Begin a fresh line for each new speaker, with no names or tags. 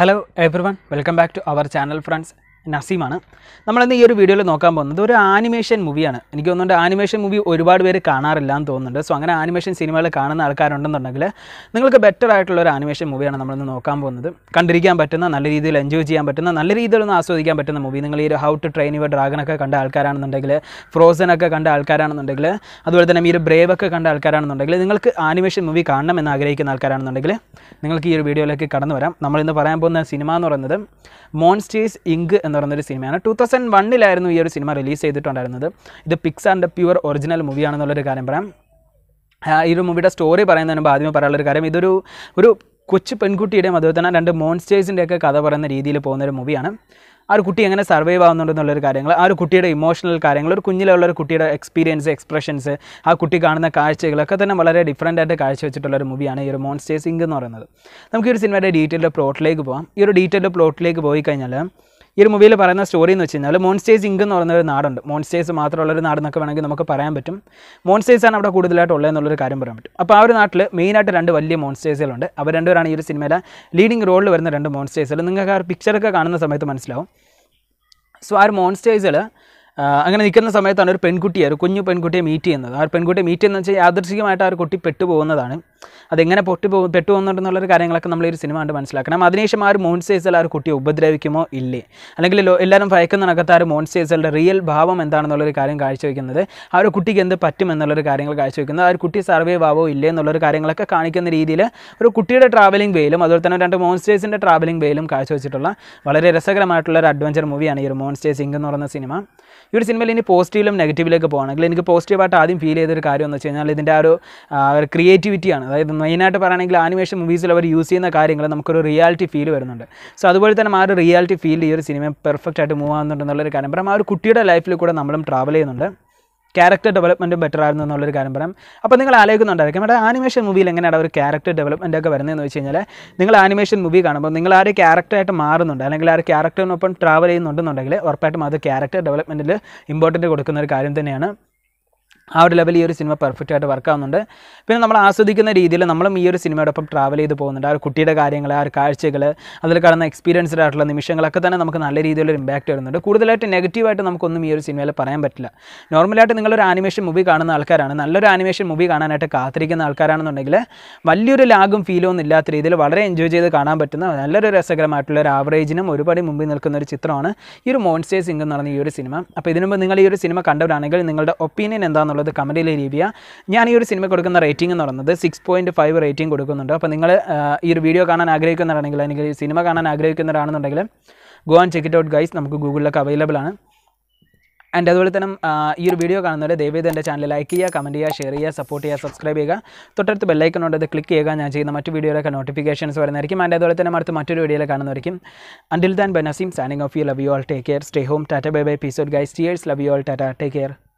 hello everyone welcome back to our channel friends നസീമാണ് നമ്മളിന്ന് ഈ ഒരു വീഡിയോയിൽ നോക്കാൻ പോകുന്നത് ഒരു ആനിമേഷൻ മൂവിയാണ് എനിക്ക് തോന്നുന്നുണ്ട് ആനിമേഷൻ മൂവി ഒരുപാട് പേര് കാണാറില്ല എന്ന് തോന്നുന്നുണ്ട് സോ അങ്ങനെ ആനിമേഷൻ സിനിമകൾ കാണുന്ന ആൾക്കാരുണ്ടെന്നുണ്ടെങ്കിൽ നിങ്ങൾക്ക് ബെറ്റർ ആയിട്ടുള്ള ഒരു ആനിമേഷൻ മൂവിയാണ് നമ്മളിന്ന് നോക്കാൻ പോകുന്നത് കണ്ടിരിക്കാൻ പറ്റുന്ന നല്ല രീതിയിൽ എൻജോയ് ചെയ്യാൻ പറ്റുന്ന നല്ല രീതിയിലൊന്ന് ആസ്വദിക്കാൻ പറ്റുന്ന മൂവി നിങ്ങൾ ഈ ഒരു ഹൗ ടു ട്രെയിൻ യുവർ ഡ്രാഗനൊക്കെ കണ്ട ആൾക്കാരാണെന്നുണ്ടെങ്കിൽ ഫ്രോസനൊക്കെ കണ്ട ആൾക്കാരാണെന്നുണ്ടെങ്കിൽ അതുപോലെ തന്നെ ഈ ഒരു ബ്രേവ് ഒക്കെ കണ്ട ആൾക്കാരാണെന്നുണ്ടെങ്കിൽ നിങ്ങൾക്ക് ആനിമേഷൻ മൂവി കാണണം എന്ന് ആഗ്രഹിക്കുന്ന ആൾക്കാരാണെന്നുണ്ടെങ്കിൽ നിങ്ങൾക്ക് ഈ ഒരു വീഡിയോയിലേക്ക് കടന്നു വരാം നമ്മളിന്ന് പറയാൻ പോകുന്ന സിനിമ എന്ന് പറയുന്നത് മോൺസ്റ്റേഴ്സ് ഇങ്ക് എന്ന് പറയുന്നൊരു സിനിമയാണ് ടു തൗസൻഡ് വണ്ണിലായിരുന്നു ഈ ഒരു സിനിമ റിലീസ് ചെയ്തിട്ടുണ്ടായിരുന്നത് ഇത് ആൻഡ് പ്യുവർ ഒറിജിനൽ മൂവിയാണെന്നുള്ളൊരു കാര്യം പറയാം ഈ ഒരു മൂവിയുടെ സ്റ്റോറി പറയുന്നതിന് മുമ്പ് ആദ്യമേ പറയാനുള്ളൊരു കാര്യം ഇതൊരു ഒരു കൊച്ചു പെൺകുട്ടിയുടെയും അതുപോലെ തന്നെ രണ്ട് മോൺസ്റ്റേഴ്സിൻ്റെയൊക്കെ കഥ പറയുന്ന രീതിയിൽ പോകുന്നൊരു മൂവിയാണ് ആ ഒരു കുട്ടി എങ്ങനെ സർവൈവ് ആവുന്നുണ്ടെന്നുള്ളൊരു കാര്യങ്ങൾ ആ ഒരു കുട്ടിയുടെ ഇമോഷണൽ കാര്യങ്ങൾ ഒരു കുഞ്ഞിലുള്ള ഒരു കുട്ടിയുടെ എക്സ്പീരിയൻസ് എക്സ്പ്രഷൻസ് ആ കുട്ടി കാണുന്ന കാഴ്ചകളൊക്കെ തന്നെ വളരെ ഡിഫറൻ്റ് ആയിട്ട് കാഴ്ച വെച്ചിട്ടുള്ള ഒരു മൂവിയാണ് ഈ ഒരു മോൺസ്റ്റേഴ്സിംഗ് എന്ന് പറയുന്നത് നമുക്ക് ഈ ഒരു സിനിമയുടെ ഡീറ്റെയിൽഡ് പ്ലോട്ടിലേക്ക് പോകാം ഈ ഒരു ഡീറ്റെയിൽഡ് പ്ലോട്ടിലേക്ക് പോയി കഴിഞ്ഞാൽ ഈ ഒരു മൂവിയിൽ പറയുന്ന സ്റ്റോറി എന്ന് വെച്ച് കഴിഞ്ഞാൽ മോൺസ്റ്റേഴ്സ് ഇങ്ക് എന്ന് പറയുന്ന ഒരു നാടുണ്ട് മാത്രമുള്ള ഒരു നാടെന്നൊക്കെ വേണമെങ്കിൽ നമുക്ക് പറയാൻ പറ്റും മോൺസ്റ്റേഴ്സ് ആണ് അവിടെ കൂടുതലായിട്ട് ഉള്ളതെന്നുള്ളൊരു കാര്യം പറയാൻ പറ്റും അപ്പോൾ ആ ഒരു നാട്ടിൽ മെയിനായിട്ട് രണ്ട് വലിയ മോൺസ്റ്റേഴ്സുകളുണ്ട് അവർ രണ്ടുപേരാണ് ഈ ഒരു സിനിമയിലെ ലീഡിംഗ് റോളിൽ വരുന്ന രണ്ട് മോൺസ്റ്റേഴ്സുകൾ നിങ്ങൾക്ക് ആ പിക്ചറൊക്കെ കാണുന്ന സമയത്ത് മനസ്സിലാവും സോ ആ ഒരു മോൺസ്റ്റേഴ്സുകൾ അങ്ങനെ നിൽക്കുന്ന സമയത്താണ് ഒരു പെൺകുട്ടിയെ ഒരു കുഞ്ഞു പെൺകുട്ടിയെ മീറ്റ് ചെയ്യുന്നത് ആ ഒരു പെൺകുട്ടിയെ മീറ്റ് ചെയ്യുന്നത് വെച്ചാൽ യാദർശികമായിട്ട് ആ ഒരു കുട്ടി പെട്ടുപോകുന്നതാണ് അതെങ്ങനെ പൊട്ടി പോ ഒരു കാര്യങ്ങളൊക്കെ നമ്മൾ ഈ ഒരു സിനിമ കണ്ട് മനസ്സിലാക്കണം അതിനുശേഷം ആ ഒരു മോൺസേസൽ ആ ഒരു കുട്ടിയെ ഉപദ്രവിക്കുമോ ഇല്ലേ അല്ലെങ്കിൽ എല്ലാവരും ഭയക്കുന്നതിനകത്ത് ആ ഒരു മോൺസേസലുടെ റിയൽ ഭാവം എന്താണെന്നുള്ളൊരു കാര്യം കാഴ്ചവെക്കുന്നത് ആ ഒരു കുട്ടിക്ക് എന്ത് പറ്റും എന്നുള്ളൊരു കാര്യങ്ങൾ കാഴ്ചവെക്കുന്നത് ആ ഒരു കുട്ടി സർവൈവ് ആവോ ഇല്ലേ എന്നുള്ളൊരു കാര്യങ്ങളൊക്കെ കാണിക്കുന്ന രീതിയിൽ ഒരു കുട്ടിയുടെ ട്രാവലിംഗ് വേയിലും അതുപോലെ തന്നെ രണ്ട് മോൺസ്റ്റേഴ്സിൻ്റെ ട്രാവലിംഗ് വേയിലും കാഴ്ചവെച്ചിട്ടുള്ള വളരെ രസകരമായിട്ടുള്ള ഒരു അഡ്വഞ്ചർ മൂവിയാണ് ഈ ഒരു മോൺസ്റ്റേഴ്സ് ഇങ്ക് എന്ന് പറയുന്ന സിനിമ ഈ ഒരു സിനിമയിൽ ഇനി പോസിറ്റീവിലും നെഗറ്റീവിലേക്ക് പോകുകയാണെങ്കിൽ എനിക്ക് പോസിറ്റീവായിട്ട് ആദ്യം ഫീൽ ചെയ്തൊരു കാര്യം എന്ന് വെച്ച് കഴിഞ്ഞാൽ ഇതിൻ്റെ ആ ഒരു ക്രിയേറ്റിവിറ്റിയാണ് അതായത് മെയിനായിട്ട് പറയുകയാണെങ്കിൽ ആനിമേഷൻ മൂവീസിൽ അവർ യൂസ് ചെയ്യുന്ന കാര്യങ്ങൾ നമുക്കൊരു റിയാലിറ്റി ഫീൽ വരുന്നുണ്ട് സോ അതുപോലെ തന്നെ ആ ഒരു റിയാലിറ്റി ഫീൽ ഈ ഒരു സിനിമ പെർഫെക്റ്റ് ആയിട്ട് മൂവ് ആവുന്നുണ്ടെന്നുള്ളൊരു കാര്യം പറയാം ആ ഒരു കുട്ടിയുടെ ലൈഫിൽ കൂടെ നമ്മളും ട്രാവൽ ചെയ്യുന്നുണ്ട് ക്യാരക്ടർ ഡെവലപ്മെൻറ്റ് ബെറ്റർ ആയിരുന്നു എന്നുള്ളൊരു കാര്യം പറയാം അപ്പോൾ നിങ്ങൾ ആലോചിക്കുന്നുണ്ടായിരിക്കും ഇവിടെ ആനിമേഷൻ മൂവിയിൽ എങ്ങനെയാണ് ഒരു ക്യാരക്ടർ ഡെവലപ്മെൻ്റ് ഒക്കെ എന്ന് വെച്ച് കഴിഞ്ഞാൽ നിങ്ങൾ ആനിമേഷൻ മൂവി കാണുമ്പോൾ നിങ്ങൾ ആ ഒരു ക്യാരക്ടറായിട്ട് മാറുന്നുണ്ട് അല്ലെങ്കിൽ ആ ഒരു ക്യാരക്ടറിനൊപ്പം ട്രാവൽ ചെയ്യുന്നുണ്ടെന്നുണ്ടെങ്കിൽ ഉറപ്പായിട്ടും അത് ക്യാരക്ടർ ഡെവലപ്മെൻറ്റിൽ ഇമ്പോർട്ടൻറ്റ് കൊടുക്കുന്ന ഒരു കാര്യം തന്നെയാണ് ആ ഒരു ലെവലിൽ ഈ ഒരു സിനിമ പെർഫെക്റ്റ് ആയിട്ട് വർക്ക് ആവുന്നുണ്ട് പിന്നെ നമ്മൾ ആസ്വദിക്കുന്ന രീതിയിൽ നമ്മളും ഈ ഒരു സിനിമയോടൊപ്പം ട്രാവൽ ചെയ്ത് പോകുന്നുണ്ട് ആ ഒരു കുട്ടിയുടെ കാര്യങ്ങൾ ആ ഒരു കാഴ്ചകൾ അതിൽ കാണുന്ന എക്സ്പീരിയൻസ്ഡ് ആയിട്ടുള്ള നിമിഷങ്ങളൊക്കെ തന്നെ നമുക്ക് നല്ല രീതിയിലൊരു ഇമ്പാക്റ്റ് വരുന്നുണ്ട് കൂടുതലായിട്ട് നെഗറ്റീവായിട്ട് നമുക്കൊന്നും ഈ ഒരു സിനിമയിൽ പറയാൻ പറ്റില്ല നോർമലായിട്ട് നിങ്ങളൊരു ആനിമേഷൻ മൂവി കാണുന്ന ആൾക്കാരാണ് നല്ലൊരു ആനിമേഷൻ മൂവി കാണാനായിട്ട് കാത്തിരിക്കുന്ന ആൾക്കാരാണെന്നുണ്ടെങ്കിൽ വലിയൊരു ലാഗും ഫീലൊന്നും ഇല്ലാത്ത രീതിയിൽ വളരെ എൻജോയ് ചെയ്ത് കാണാൻ പറ്റുന്ന നല്ലൊരു രസകരമായിട്ടുള്ള ഒരു ആവറേജിനും ഒരുപാട് മുമ്പിൽ നിൽക്കുന്ന ഒരു ചിത്രമാണ് ഈ ഒരു മോൺസ്റ്റേഴ്സ് സിംഗ് എന്ന് ഈ ഒരു സിനിമ അപ്പോൾ ഇതിനുമ്പോൾ നിങ്ങൾ ഈ ഒരു സിനിമ കണ്ടവരാണെങ്കിൽ നിങ്ങളുടെ ഒപ്പീനിയൻ എന്താണെന്നുള്ളത് എന്നുള്ളത് കമൻറ്റിൽ രീതിയ ഞാൻ ഈ ഒരു സിനിമ കൊടുക്കുന്ന റേറ്റിംഗ് എന്ന് പറയുന്നത് സിക്സ് പോയിൻറ്റ് ഫൈവ് റേറ്റിംഗ് കൊടുക്കുന്നുണ്ട് അപ്പോൾ നിങ്ങൾ ഈ ഒരു വീഡിയോ കാണാൻ ആഗ്രഹിക്കുന്നവരാണെങ്കിൽ അല്ലെങ്കിൽ ഈ സിനിമ കാണാൻ ആഗ്രഹിക്കുന്നവരാണെന്നുണ്ടെങ്കിൽ go and check it out guys നമുക്ക് ഗൂഗിളിലൊക്കെ അവൈലബിൾ ആണ് ആൻഡ് അതുപോലെ തന്നെ ഈ ഒരു വീഡിയോ കാണുന്നവരെ ദയവേത് എൻ്റെ ചാനൽ ലൈക്ക് ചെയ്യുക കമൻറ്റ് ചെയ്യുക ഷെയർ ചെയ്യുക സപ്പോർട്ട് ചെയ്യുക സബ്സ്ക്രൈബ് ചെയ്യുക തൊട്ടടുത്ത് ബെല്ലൈക്കനുണ്ട് അത് ക്ലിക്ക് ചെയ്യുക ഞാൻ ചെയ്യുന്ന മറ്റു വീഡിയോയിലൊക്കെ നോട്ടിഫിക്കേഷൻസ് വരുന്നതായിരിക്കും ആൻഡ് അതുപോലെ തന്നെ അടുത്ത് മറ്റൊരു വീഡിയോയിൽ കാണുന്നതായിരിക്കും അണ്ടിൽ ദാൻ ബനസിം signing off you love you all take care stay home tata bye bye പീസോഡ് guys cheers love you all tata take care